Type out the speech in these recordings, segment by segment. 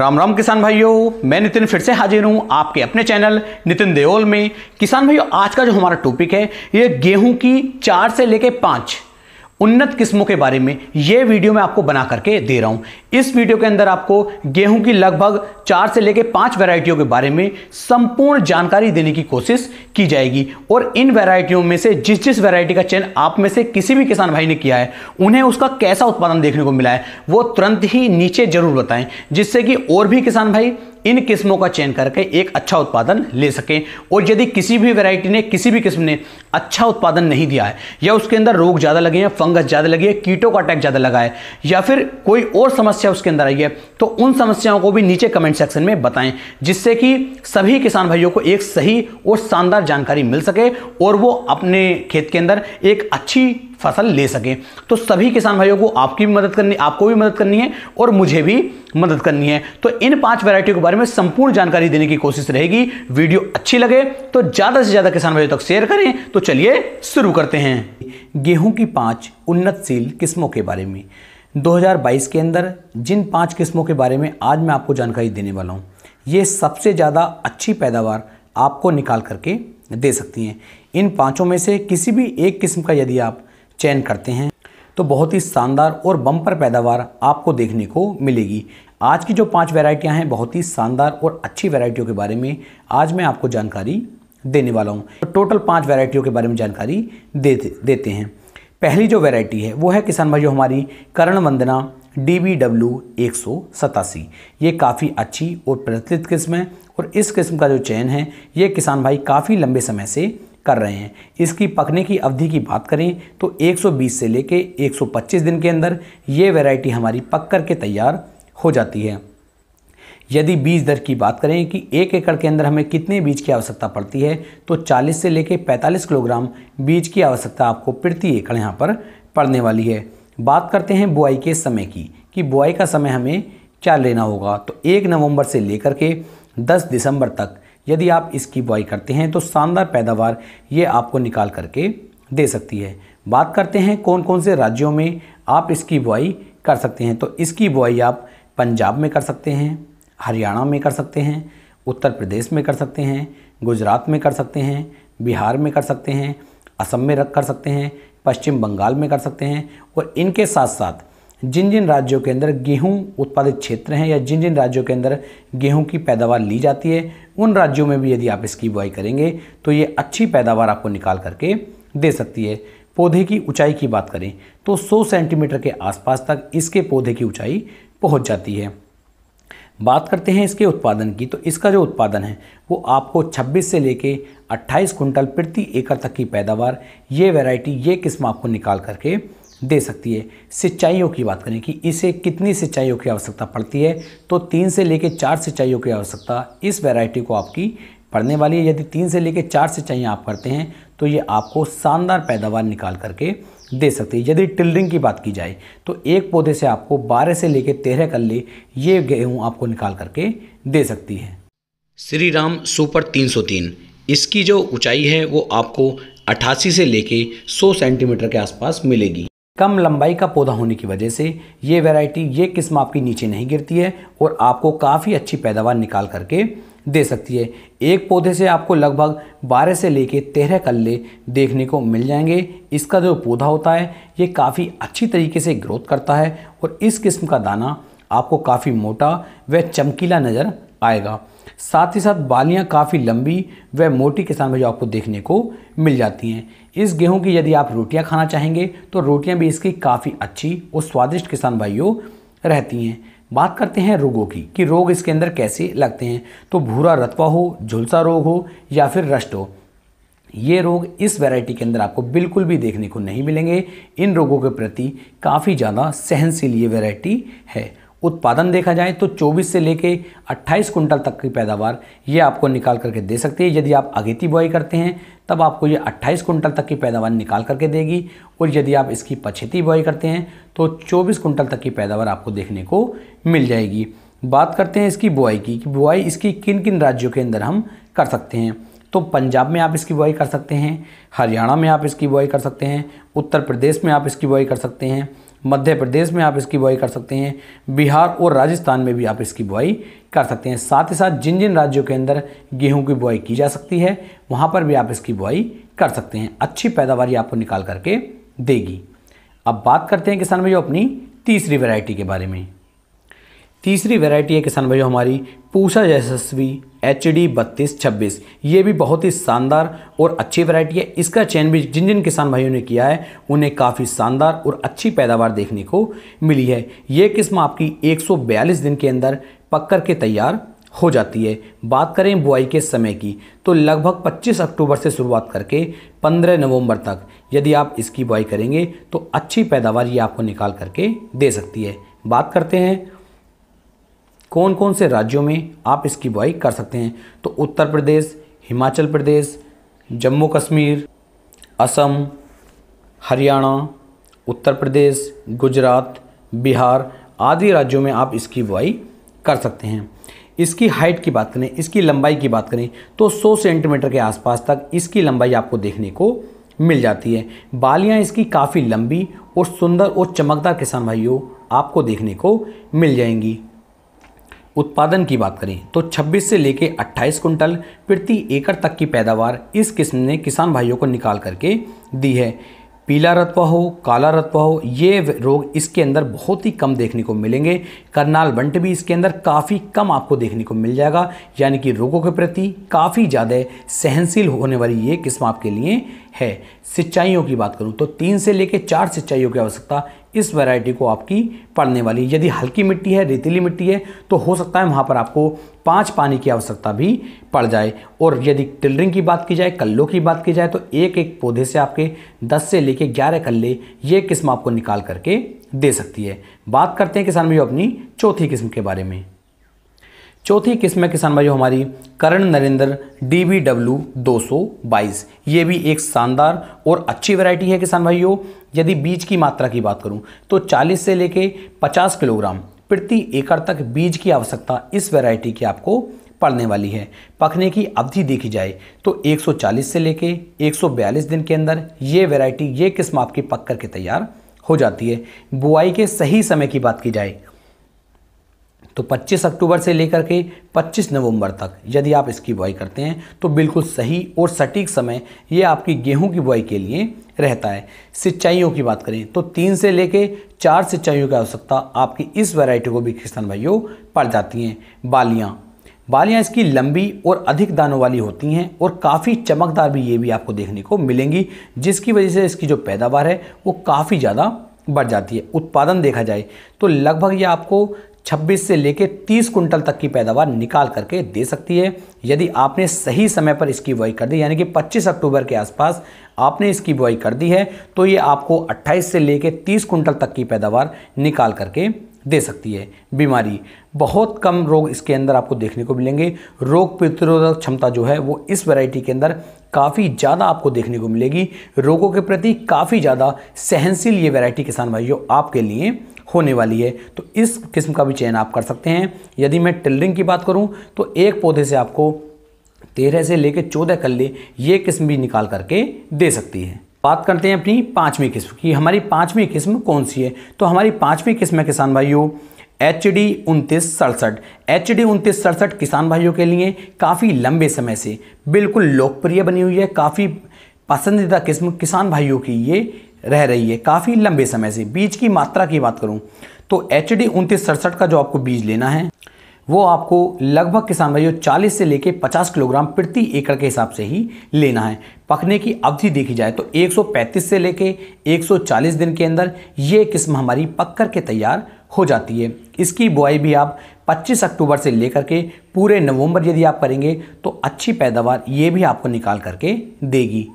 राम राम किसान भाइयों मैं नितिन फिर से हाजिर हूँ आपके अपने चैनल नितिन देओल में किसान भाइयों आज का जो हमारा टॉपिक है ये गेहूं की चार से लेके पाँच उन्नत किस्मों के बारे में ये वीडियो मैं आपको बना करके दे रहा हूँ इस वीडियो के अंदर आपको गेहूं की लगभग चार से लेकर पांच वैरायटियों के बारे में संपूर्ण जानकारी देने की कोशिश की जाएगी और इन वैरायटियों में से जिस जिस वैरायटी का चयन आप में से किसी भी किसान भाई ने किया है उन्हें उसका कैसा उत्पादन देखने को मिला है वो तुरंत ही नीचे जरूर बताएं जिससे कि और भी किसान भाई इन किस्मों का चयन करके एक अच्छा उत्पादन ले सकें और यदि किसी भी वैरायटी ने किसी भी किस्म ने अच्छा उत्पादन नहीं दिया है या उसके अंदर रोग ज़्यादा लगे हैं फंगस ज़्यादा लगी है कीटों का अटैक ज़्यादा लगा है या फिर कोई और समस्या उसके अंदर आई है तो उन समस्याओं को भी नीचे कमेंट सेक्शन में बताएं जिससे कि सभी किसान भाइयों को एक सही और शानदार जानकारी मिल सके और वो अपने खेत के अंदर एक अच्छी फसल ले सकें तो सभी किसान भाइयों को आपकी भी मदद करनी आपको भी मदद करनी है और मुझे भी मदद करनी है तो इन पांच वैरायटी के बारे में संपूर्ण जानकारी देने की कोशिश रहेगी वीडियो अच्छी लगे तो ज़्यादा से ज़्यादा किसान भाइयों तक शेयर करें तो चलिए शुरू करते हैं गेहूँ की पाँच उन्नतशील किस्मों के बारे में दो के अंदर जिन पाँच किस्मों के बारे में आज मैं आपको जानकारी देने वाला हूँ ये सबसे ज़्यादा अच्छी पैदावार आपको निकाल करके दे सकती हैं इन पांचों में से किसी भी एक किस्म का यदि आप चयन करते हैं तो बहुत ही शानदार और बम्पर पैदावार आपको देखने को मिलेगी आज की जो पांच वैरायटियां हैं बहुत ही शानदार और अच्छी वैरायटियों के बारे में आज मैं आपको जानकारी देने वाला हूँ तो टोटल पाँच वैरायटियों के बारे में जानकारी दे देते हैं पहली जो वैरायटी है वो है किसान भाइयों हमारी Karan Vandana D B W एक सौ सतासी ये काफ़ी अच्छी और प्रचलित किस्म है और इस किस्म का जो चयन है ये किसान भाई काफ़ी लंबे समय से कर रहे हैं इसकी पकने की अवधि की बात करें तो 120 से लेके 125 दिन के अंदर ये वैरायटी हमारी पक कर के तैयार हो जाती है यदि बीज दर की बात करें कि एक एकड़ के अंदर हमें कितने बीज की आवश्यकता पड़ती है तो 40 से लेकर 45 किलोग्राम बीज की आवश्यकता आपको प्रति एकड़ यहाँ पर पड़ने वाली है बात करते हैं बुआई के समय की कि बुआई का समय हमें क्या लेना होगा तो एक नवंबर से लेकर के 10 दिसंबर तक यदि आप इसकी बुआई करते हैं तो शानदार पैदावार ये आपको निकाल करके दे सकती है बात करते हैं कौन कौन से राज्यों में आप इसकी बुआई कर सकते हैं तो इसकी बुआई आप पंजाब में कर सकते हैं हरियाणा में कर सकते हैं उत्तर प्रदेश में कर सकते हैं गुजरात में कर सकते हैं बिहार में कर सकते हैं असम में रख कर सकते हैं पश्चिम बंगाल में कर सकते हैं और इनके साथ साथ जिन जिन राज्यों के अंदर गेहूं उत्पादित क्षेत्र हैं या जिन जिन राज्यों के अंदर गेहूं की पैदावार ली जाती है उन राज्यों में भी यदि आप इसकी बुआई करेंगे तो ये अच्छी पैदावार आपको निकाल करके दे सकती है पौधे की ऊंचाई की बात करें तो 100 सेंटीमीटर के आसपास तक इसके पौधे की ऊंचाई पहुंच जाती है बात करते हैं इसके उत्पादन की तो इसका जो उत्पादन है वो आपको 26 से लेके 28 कुंटल प्रति एकड़ तक की पैदावार ये वैरायटी ये किस्म आपको निकाल करके दे सकती है सिंचाइयों की बात करें कि इसे कितनी सिंचाइयों की आवश्यकता पड़ती है तो तीन से लेकर चार सिंचाइयों की आवश्यकता इस वैरायटी को आपकी पड़ने वाली है यदि तीन से लेकर चार सिंचाइयाँ आप करते हैं तो ये आपको शानदार पैदावार निकाल करके दे सकती है यदि टिल्डरिंग की बात की जाए तो एक पौधे से आपको बारह से लेकर तेरह कल्ले ये गेहूँ आपको निकाल करके दे सकती है श्री राम सुपर 303 इसकी जो ऊंचाई है वो आपको अठासी से लेके 100 सेंटीमीटर के आसपास मिलेगी कम लंबाई का पौधा होने की वजह से ये वैरायटी ये किस्म आपकी नीचे नहीं गिरती है और आपको काफ़ी अच्छी पैदावार निकाल करके दे सकती है एक पौधे से आपको लगभग 12 से लेके 13 कल्ले देखने को मिल जाएंगे इसका जो पौधा होता है ये काफ़ी अच्छी तरीके से ग्रोथ करता है और इस किस्म का दाना आपको काफ़ी मोटा व चमकीला नज़र आएगा साथ ही साथ बालियां काफ़ी लंबी व मोटी किसान में जो आपको देखने को मिल जाती हैं इस गेहूं की यदि आप रोटियां खाना चाहेंगे तो रोटियां भी इसकी काफ़ी अच्छी और स्वादिष्ट किसान भाइयों रहती हैं बात करते हैं रोगों की कि रोग इसके अंदर कैसे लगते हैं तो भूरा रतवा हो झुलसा रोग हो या फिर रष्ट हो ये रोग इस वैरायटी के अंदर आपको बिल्कुल भी देखने को नहीं मिलेंगे इन रोगों के प्रति काफ़ी ज़्यादा सहनशील ये वैरायटी है उत्पादन देखा जाए तो 24 से लेके 28 कुंटल तक की पैदावार ये आपको निकाल करके दे सकती है यदि आप अगेती बुआई करते हैं तब आपको ये 28 कुंटल तक की पैदावार निकाल करके देगी और यदि आप इसकी पछेती बुआई करते हैं तो 24 कुंटल तक की पैदावार आपको देखने को मिल जाएगी बात करते हैं इसकी बुआई की कि बुआई इसकी किन किन राज्यों के अंदर हम कर सकते हैं तो पंजाब में आप इसकी बुआई कर सकते हैं हरियाणा में आप इसकी बुआई कर सकते हैं उत्तर प्रदेश में आप इसकी बुआई कर सकते हैं मध्य प्रदेश में आप इसकी बुआई कर सकते हैं बिहार और राजस्थान में भी आप इसकी बुआई कर सकते हैं साथ ही साथ जिन जिन राज्यों के अंदर गेहूं की बुआई की जा सकती है वहाँ पर भी आप इसकी बुआई कर सकते हैं अच्छी पैदावार आपको निकाल करके देगी अब बात करते हैं किसान भाई अपनी तीसरी वेराइटी के बारे में तीसरी वैरायटी है किसान भाइयों हमारी पूषा यशस्वी एच डी बत्तीस छब्बीस ये भी बहुत ही शानदार और अच्छी वैरायटी है इसका चयन भी जिन जिन किसान भाइयों ने किया है उन्हें काफ़ी शानदार और अच्छी पैदावार देखने को मिली है ये किस्म आपकी 142 दिन के अंदर पक कर के तैयार हो जाती है बात करें बुआई के समय की तो लगभग 25 अक्टूबर से शुरुआत करके 15 नवंबर तक यदि आप इसकी बुआई करेंगे तो अच्छी पैदावार ये आपको निकाल करके दे सकती है बात करते हैं कौन कौन से राज्यों में आप इसकी बुआई कर सकते हैं तो उत्तर प्रदेश हिमाचल प्रदेश जम्मू कश्मीर असम हरियाणा उत्तर प्रदेश गुजरात बिहार आदि राज्यों में आप इसकी बुआई कर सकते हैं इसकी हाइट की बात करें इसकी लंबाई की बात करें तो 100 सेंटीमीटर के आसपास तक इसकी लंबाई आपको देखने को मिल जाती है बालियां इसकी काफ़ी लंबी और सुंदर और चमकदार किसान भाइयों आपको देखने को मिल जाएंगी उत्पादन की बात करें तो 26 से लेकर 28 कुंटल प्रति एकड़ तक की पैदावार इस किस्म ने किसान भाइयों को निकाल करके दी है पीला रतवा हो काला रतवा हो ये रोग इसके अंदर बहुत ही कम देखने को मिलेंगे करनाल बंट भी इसके अंदर काफ़ी कम आपको देखने को मिल जाएगा यानी कि रोगों के प्रति काफ़ी ज़्यादा सहनशील होने वाली ये किस्म आपके लिए है सिंचाइयों की बात करूँ तो तीन से लेकर चार सिंचाइयों की आवश्यकता इस वैरायटी को आपकी पड़ने वाली यदि हल्की मिट्टी है रेतीली मिट्टी है तो हो सकता है वहाँ पर आपको पाँच पानी की आवश्यकता भी पड़ जाए और यदि टिलरिंग की बात की जाए कल्लों की बात की जाए तो एक एक पौधे से आपके दस से लेके ग्यारह कल्ले ये किस्म आपको निकाल करके दे सकती है बात करते हैं किसान भाई अपनी चौथी किस्म के बारे में चौथी किस्म है किसान भाई हमारी Karan Narendra D B W दो सौ बाईस ये भी एक शानदार और अच्छी वैरायटी है किसान भाइयों यदि बीज की मात्रा की बात करूं तो 40 से लेके 50 किलोग्राम प्रति एकड़ तक बीज की आवश्यकता इस वैरायटी की आपको पड़ने वाली है पकने की अवधि देखी जाए तो 140 से लेके 142 दिन के अंदर ये वैरायटी ये किस्म आपकी पक करके तैयार हो जाती है बुआई के सही समय की बात की जाए तो 25 अक्टूबर से लेकर के 25 नवंबर तक यदि आप इसकी बुआई करते हैं तो बिल्कुल सही और सटीक समय ये आपकी गेहूं की बुआई के लिए रहता है सिंचाइयों की बात करें तो तीन से लेके चार सिंचाइयों की आवश्यकता आपकी इस वैरायटी को भी किसान भाइयों पड़ जाती हैं बालियाँ बालियाँ इसकी लंबी और अधिक दानों वाली होती हैं और काफ़ी चमकदार भी ये भी आपको देखने को मिलेंगी जिसकी वजह से इसकी जो पैदावार है वो काफ़ी ज़्यादा बढ़ जाती है उत्पादन देखा जाए तो लगभग ये आपको 26 से लेकर 30 कुंटल तक की पैदावार निकाल करके दे सकती है यदि आपने सही समय पर इसकी बुआई कर दी यानी कि 25 अक्टूबर के आसपास आपने इसकी बुआई कर दी है तो ये आपको 28 से लेकर 30 कुंटल तक की पैदावार निकाल करके दे सकती है बीमारी बहुत कम रोग इसके अंदर आपको देखने को मिलेंगे रोग प्रतिरोधक क्षमता जो है वो इस वैरायटी के अंदर काफ़ी ज़्यादा आपको देखने को मिलेगी रोगों के प्रति काफ़ी ज़्यादा सहनशील ये वैरायटी किसान भाइयों आपके लिए होने वाली है तो इस किस्म का भी चयन आप कर सकते हैं यदि मैं टिलरिंग की बात करूँ तो एक पौधे से आपको तेरह से लेकर चौदह कल्ले ये किस्म भी निकाल करके दे सकती है बात करते हैं अपनी पाँचवीं किस्म की हमारी पाँचवीं किस्म कौन सी है तो हमारी पाँचवीं किस्म है किसान भाइयों एच डी उनतीस सड़सठ एच डी उनतीस सड़सठ किसान भाइयों के लिए काफ़ी लंबे समय से बिल्कुल लोकप्रिय बनी हुई है काफ़ी पसंदीदा किस्म किसान भाइयों की ये रह रही है काफ़ी लंबे समय से बीज की मात्रा की बात करूँ तो एच डी उनतीस सड़सठ का जो आपको बीज लेना है वो आपको लगभग किसान भाइयों 40 से लेके 50 किलोग्राम प्रति एकड़ के हिसाब से ही लेना है पकने की अवधि देखी जाए तो 135 से लेके 140 दिन के अंदर ये किस्म हमारी पक कर के तैयार हो जाती है इसकी बुआई भी आप 25 अक्टूबर से लेकर के पूरे नवंबर यदि आप करेंगे तो अच्छी पैदावार ये भी आपको निकाल करके देगी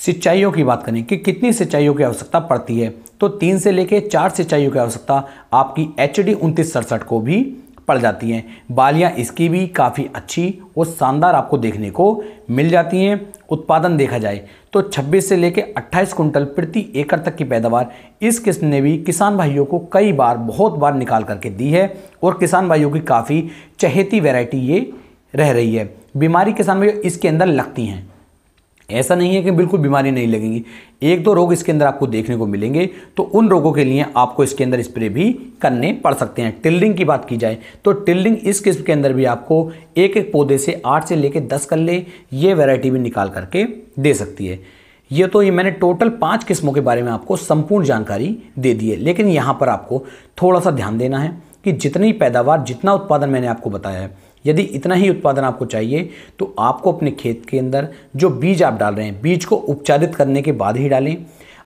सिंचाइयों की बात करें कि कितनी सिंचाइयों की आवश्यकता पड़ती है तो तीन से लेकर चार सिंचाइयों की आवश्यकता आपकी एच डी उनतीस सड़सठ को भी पड़ जाती हैं बालियाँ इसकी भी काफ़ी अच्छी और शानदार आपको देखने को मिल जाती हैं उत्पादन देखा जाए तो 26 से लेकर 28 कुंटल प्रति एकड़ तक की पैदावार इस किस्म ने भी किसान भाइयों को कई बार बहुत बार निकाल करके दी है और किसान भाइयों की काफ़ी चहेती वैरायटी ये रह रही है बीमारी किसान भाइयों इसके अंदर लगती हैं ऐसा नहीं है कि बिल्कुल बीमारी नहीं लगेंगी एक दो रोग इसके अंदर आपको देखने को मिलेंगे तो उन रोगों के लिए आपको इसके अंदर स्प्रे भी करने पड़ सकते हैं टिल्डिंग की बात की जाए तो टिल्डिंग इस किस्म के अंदर भी आपको एक एक पौधे से आठ से लेकर दस कर ले ये वेरायटी भी निकाल करके दे सकती है ये तो ये मैंने टोटल पाँच किस्मों के बारे में आपको संपूर्ण जानकारी दे दी है लेकिन यहाँ पर आपको थोड़ा सा ध्यान देना है कि जितनी पैदावार जितना उत्पादन मैंने आपको बताया है यदि इतना ही उत्पादन आपको चाहिए तो आपको अपने खेत के अंदर जो बीज आप डाल रहे हैं बीज को उपचारित करने के बाद ही डालें